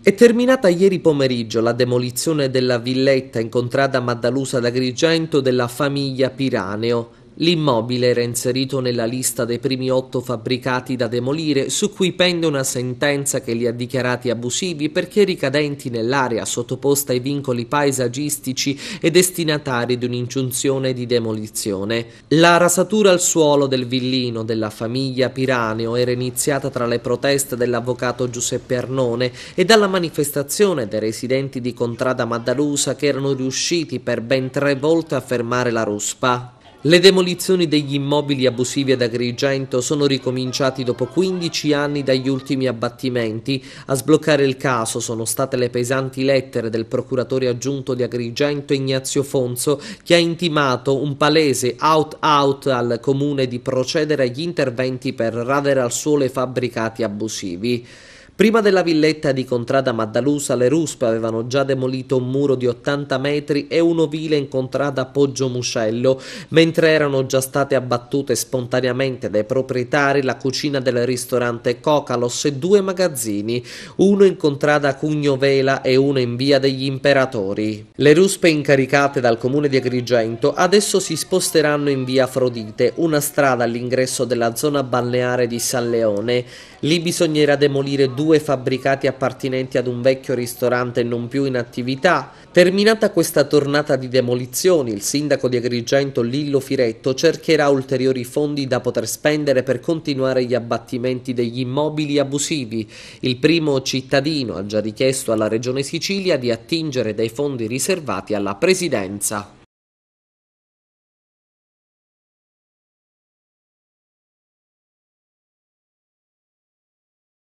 È terminata ieri pomeriggio la demolizione della villetta in contrada Maddalusa d'Agrigento della famiglia Piraneo. L'immobile era inserito nella lista dei primi otto fabbricati da demolire su cui pende una sentenza che li ha dichiarati abusivi perché ricadenti nell'area sottoposta ai vincoli paesaggistici e destinatari di un'ingiunzione di demolizione. La rasatura al suolo del villino della famiglia Piraneo era iniziata tra le proteste dell'avvocato Giuseppe Arnone e dalla manifestazione dei residenti di Contrada Maddalusa che erano riusciti per ben tre volte a fermare la ruspa. Le demolizioni degli immobili abusivi ad Agrigento sono ricominciati dopo 15 anni dagli ultimi abbattimenti. A sbloccare il caso sono state le pesanti lettere del procuratore aggiunto di Agrigento Ignazio Fonso che ha intimato un palese out-out al comune di procedere agli interventi per radere al suolo i fabbricati abusivi. Prima della villetta di Contrada Maddalusa le ruspe avevano già demolito un muro di 80 metri e un ovile in Contrada Poggio Muscello, mentre erano già state abbattute spontaneamente dai proprietari la cucina del ristorante Cocalos e due magazzini, uno in Contrada Cugnovela e uno in Via degli Imperatori. Le ruspe incaricate dal comune di Agrigento adesso si sposteranno in Via Afrodite, una strada all'ingresso della zona balneare di San Leone. Lì bisognerà demolire due due fabbricati appartenenti ad un vecchio ristorante non più in attività. Terminata questa tornata di demolizioni, il sindaco di Agrigento Lillo Firetto cercherà ulteriori fondi da poter spendere per continuare gli abbattimenti degli immobili abusivi. Il primo cittadino ha già richiesto alla Regione Sicilia di attingere dai fondi riservati alla Presidenza.